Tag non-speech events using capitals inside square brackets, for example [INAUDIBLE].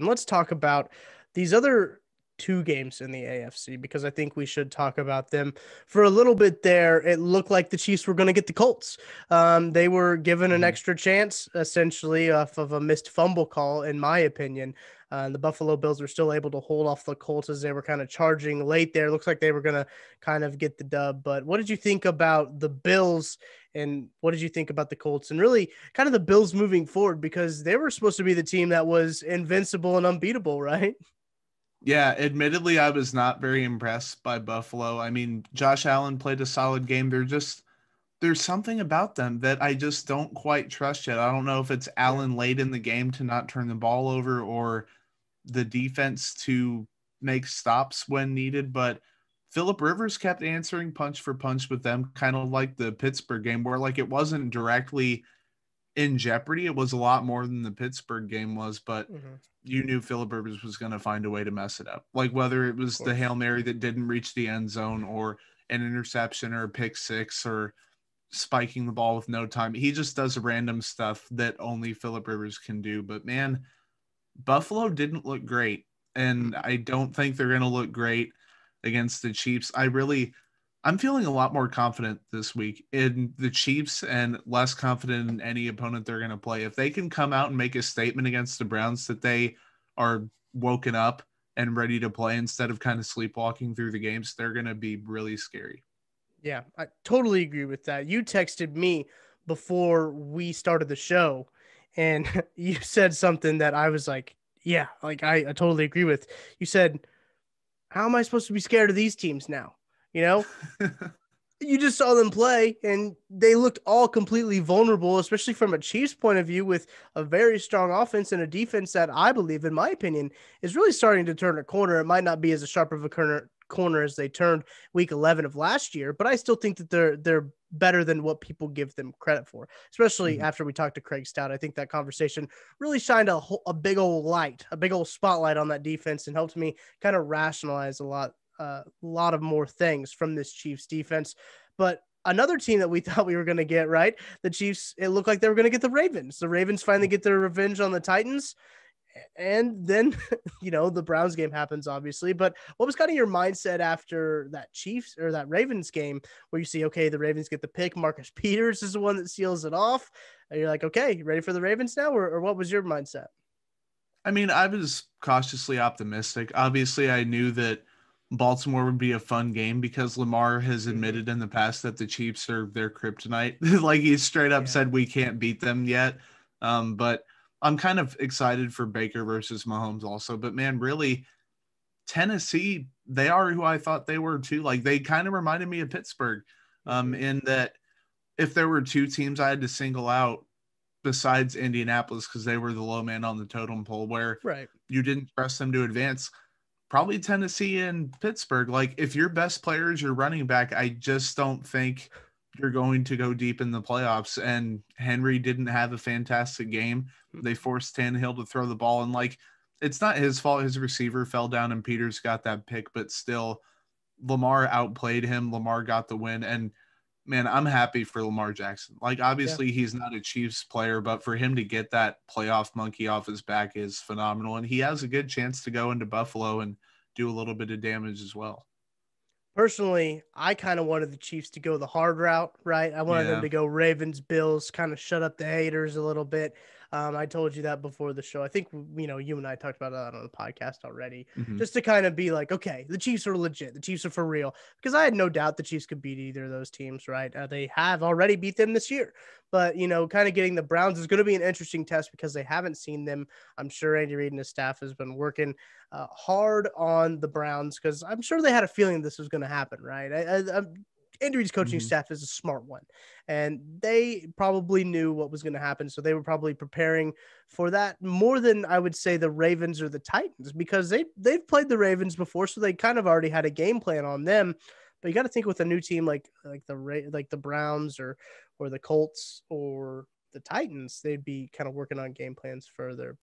And let's talk about these other two games in the AFC because I think we should talk about them for a little bit there. It looked like the Chiefs were going to get the Colts. Um, they were given an mm-hmm. extra chance, essentially, off of a missed fumble call, in my opinion. Uh, the Buffalo Bills were still able to hold off the Colts as they were kind of charging late there. Looks like they were going to kind of get the dub. But what did you think about the Bills and what did you think about the Colts and really kind of the Bills moving forward because they were supposed to be the team that was invincible and unbeatable, [LAUGHS] right? Yeah, admittedly, I was not very impressed by Buffalo. I mean, Josh Allen played a solid game. They're just there's something about them that I just don't quite trust yet. I don't know if it's Allen late in the game to not turn the ball over or the defense to make stops when needed, but Philip Rivers kept answering punch for punch with them, kind of like the Pittsburgh game, where like it wasn't directly in jeopardy. It was a lot more than the Pittsburgh game was, but mm-hmm. you knew Philip Rivers was going to find a way to mess it up. Like whether it was the Hail Mary that didn't reach the end zone or an interception or a pick six or spiking the ball with no time. He just does random stuff that only Philip Rivers can do. But man, Buffalo didn't look great, and mm-hmm. I don't think they're going to look great against the Chiefs. I really, I'm feeling a lot more confident this week in the Chiefs and less confident in any opponent they're going to play. If they can come out and make a statement against the Browns that they are woken up and ready to play instead of kind of sleepwalking through the games, they're going to be really scary. Yeah, I totally agree with that. You texted me before we started the show and [LAUGHS] you said something that I was like, yeah, like I, I totally agree with. You said, how am I supposed to be scared of these teams now? You know, [LAUGHS] you just saw them play and they looked all completely vulnerable, especially from a Chiefs point of view, with a very strong offense and a defense that I believe, in my opinion, is really starting to turn a corner. It might not be as a sharp of a corner corner as they turned week 11 of last year, but I still think that they're they're better than what people give them credit for, especially mm-hmm. after we talked to Craig Stout. I think that conversation really shined a, whole, a big old light, a big old spotlight on that defense and helped me kind of rationalize a lot, a uh, lot of more things from this Chiefs defense. But another team that we [LAUGHS] thought we were going to get, right? The Chiefs, it looked like they were going to get the Ravens. The Ravens finally mm-hmm. get their revenge on the Titans and then [LAUGHS] you know the Browns game happens, obviously. But what was kind of your mindset after that Chiefs or that Ravens game, where you see okay, the Ravens get the pick, Marcus [LAUGHS] Peters is the one that seals it off, and you're like, okay, ready for the Ravens now, or, or what was your mindset? I mean, I was cautiously optimistic. Obviously, I knew that Baltimore would be a fun game because Lamar has mm-hmm. admitted in the past that the Chiefs are their kryptonite. [LAUGHS] like he straight up yeah. said, we can't beat them yet. Um, but I'm kind of excited for Baker versus Mahomes also, but man, really, Tennessee, they are who I thought they were too. Like they kind of reminded me of Pittsburgh, um, mm-hmm. in that if there were two teams I had to single out besides Indianapolis because they were the low man on the totem pole, where right you didn't trust them to advance. Probably Tennessee and Pittsburgh. Like if your best player is your running back, I just don't think you're going to go deep in the playoffs. And Henry didn't have a fantastic game. Hmm. They forced Tannehill to throw the ball, and like it's not his fault. His receiver fell down, and Peters got that pick, but still, Lamar outplayed him. Lamar got the win, and man, I'm happy for Lamar Jackson. Like obviously yeah. he's not a Chiefs player, but for him to get that playoff monkey off his back is phenomenal, and he has a good chance to go into Buffalo and do a little bit of damage as well personally, I kind of wanted the Chiefs to go the hard route, right? I wanted yeah. them to go Ravens, Bills, kind of shut up the haters a little bit. Um, I told you that before the show. I think you know you and I talked about that on the podcast already, mm-hmm. just to kind of be like, okay, the Chiefs are legit. The Chiefs are for real because I had no doubt the Chiefs could beat either of those teams. Right? Uh, they have already beat them this year, but you know, kind of getting the Browns is going to be an interesting test because they haven't seen them. I'm sure Andy Reid and his staff has been working uh, hard on the Browns because I'm sure they had a feeling this was going to happen. Right? I, I, Injuries coaching mm-hmm. staff is a smart one, and they probably knew what was going to happen, so they were probably preparing for that more than I would say the Ravens or the Titans because they they've played the Ravens before, so they kind of already had a game plan on them. But you got to think with a new team like like the like the Browns or or the Colts or the Titans, they'd be kind of working on game plans further.